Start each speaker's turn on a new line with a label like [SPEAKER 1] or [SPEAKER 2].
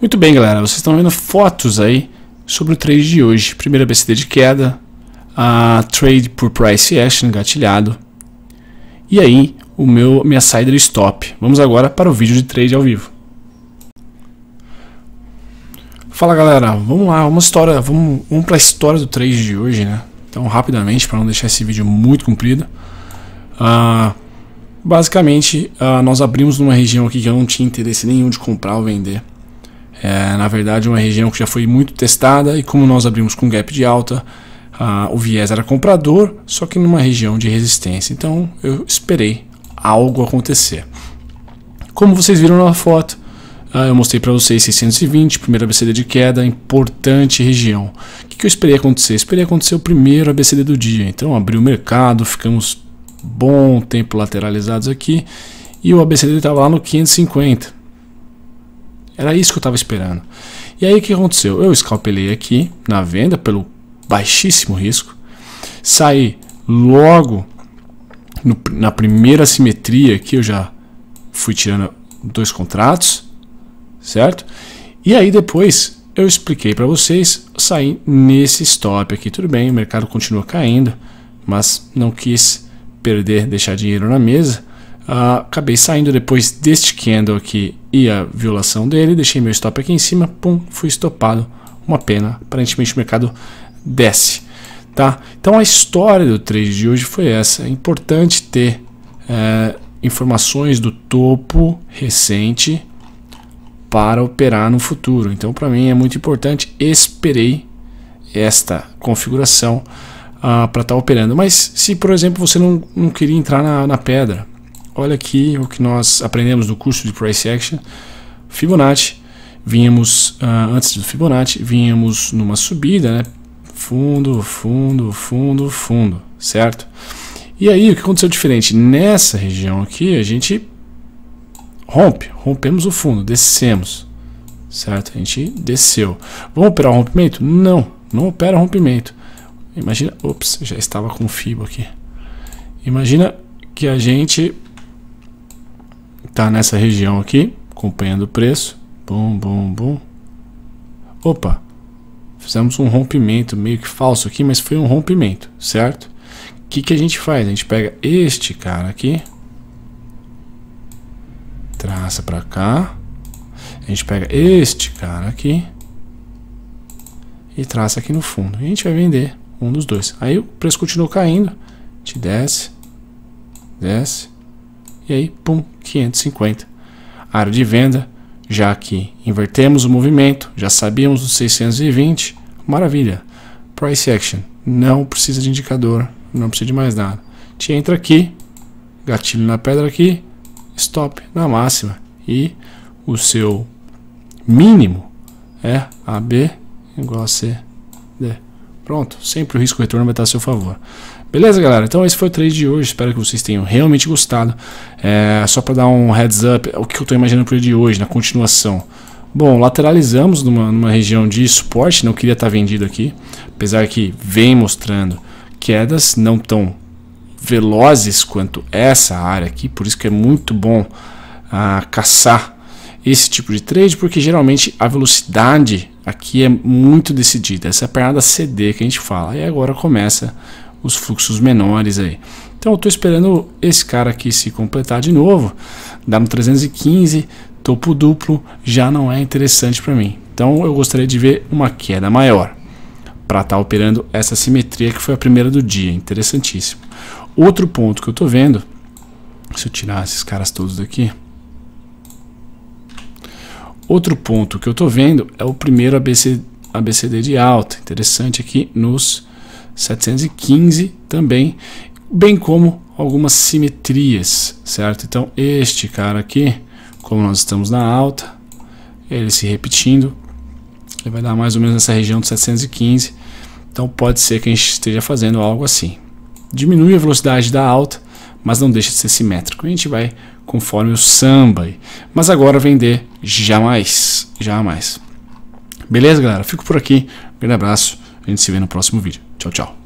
[SPEAKER 1] Muito bem, galera, vocês estão vendo fotos aí sobre o trade de hoje. Primeira BCD de queda, a trade por price action gatilhado. E aí, o meu minha saída stop. Vamos agora para o vídeo de trade ao vivo. Fala, galera, vamos lá, uma história, vamos, vamos para a história do trade de hoje, né? Então, rapidamente, para não deixar esse vídeo muito comprido. Ah, basicamente, ah, nós abrimos numa região aqui que eu não tinha interesse nenhum de comprar ou vender. É, na verdade, uma região que já foi muito testada e como nós abrimos com gap de alta, a, o viés era comprador, só que numa região de resistência. Então eu esperei algo acontecer. Como vocês viram na foto, ah, eu mostrei para vocês 620, primeiro ABCD de queda, importante região. O que eu esperei acontecer? Eu esperei acontecer o primeiro ABCD do dia. Então abriu o mercado, ficamos bom tempo lateralizados aqui e o ABCD estava lá no 550. Era isso que eu estava esperando. E aí o que aconteceu? Eu escalpelei aqui na venda pelo baixíssimo risco, saí logo no, na primeira simetria que eu já fui tirando dois contratos, certo? E aí depois eu expliquei para vocês, saí nesse stop aqui, tudo bem, o mercado continua caindo, mas não quis perder, deixar dinheiro na mesa ah, acabei saindo depois deste candle aqui e a violação dele, deixei meu stop aqui em cima, pum, fui estopado, uma pena, aparentemente o mercado desce, tá? Então a história do trade de hoje foi essa, é importante ter é, informações do topo recente para operar no futuro, então para mim é muito importante, esperei esta configuração uh, ah, para estar tá operando, mas se por exemplo você não, não queria entrar na, na pedra, olha aqui o que nós aprendemos no curso de Price Action, Fibonacci, vínhamos, uh, antes do Fibonacci, vínhamos numa subida, né? fundo, fundo, fundo, fundo, certo? E aí, o que aconteceu diferente? Nessa região aqui, a gente rompe, rompemos o fundo, descemos, certo? A gente desceu. Vamos operar o rompimento? Não, não opera rompimento. Imagina, ops, já estava com o fibo aqui. Imagina que a gente Tá nessa região aqui, acompanhando o preço. bum bom, bom. Opa, fizemos um rompimento meio que falso aqui, mas foi um rompimento, certo? O que, que a gente faz? A gente pega este cara aqui, traça para cá, a gente pega este cara aqui e traça aqui no fundo. E a gente vai vender um dos dois. Aí o preço continua caindo, a gente desce, desce, e aí, pum, 550. área de venda, já que invertemos o movimento, já sabíamos dos 620, maravilha. Price action, não precisa de indicador, não precisa de mais nada. Te entra aqui, gatilho na pedra aqui, stop na máxima e o seu mínimo é AB igual a C, D. Pronto, sempre o risco retorno vai estar a seu favor. Beleza, galera? Então esse foi o trade de hoje. Espero que vocês tenham realmente gostado. É, só para dar um heads up, o que eu estou imaginando para o de hoje, na continuação. Bom, lateralizamos numa, numa região de suporte, não queria estar tá vendido aqui. Apesar que vem mostrando quedas não tão velozes quanto essa área aqui. Por isso que é muito bom ah, caçar esse tipo de trade, porque geralmente a velocidade aqui é muito decidida. Essa é pernada CD que a gente fala. E agora começa os fluxos menores aí. Então eu estou esperando esse cara aqui se completar de novo. Dá no 315, topo duplo, já não é interessante para mim. Então eu gostaria de ver uma queda maior para estar tá operando essa simetria que foi a primeira do dia, interessantíssimo. Outro ponto que eu estou vendo, se eu tirar esses caras todos daqui, Outro ponto que eu estou vendo é o primeiro ABC, ABCD de alta, interessante aqui nos 715 também, bem como algumas simetrias, certo? Então este cara aqui, como nós estamos na alta, ele se repetindo, ele vai dar mais ou menos nessa região de 715, então pode ser que a gente esteja fazendo algo assim. Diminui a velocidade da alta, mas não deixa de ser simétrico. A gente vai conforme o samba. Mas agora vender jamais, jamais. Beleza, galera? Fico por aqui. Um grande abraço. A gente se vê no próximo vídeo. Tchau, tchau.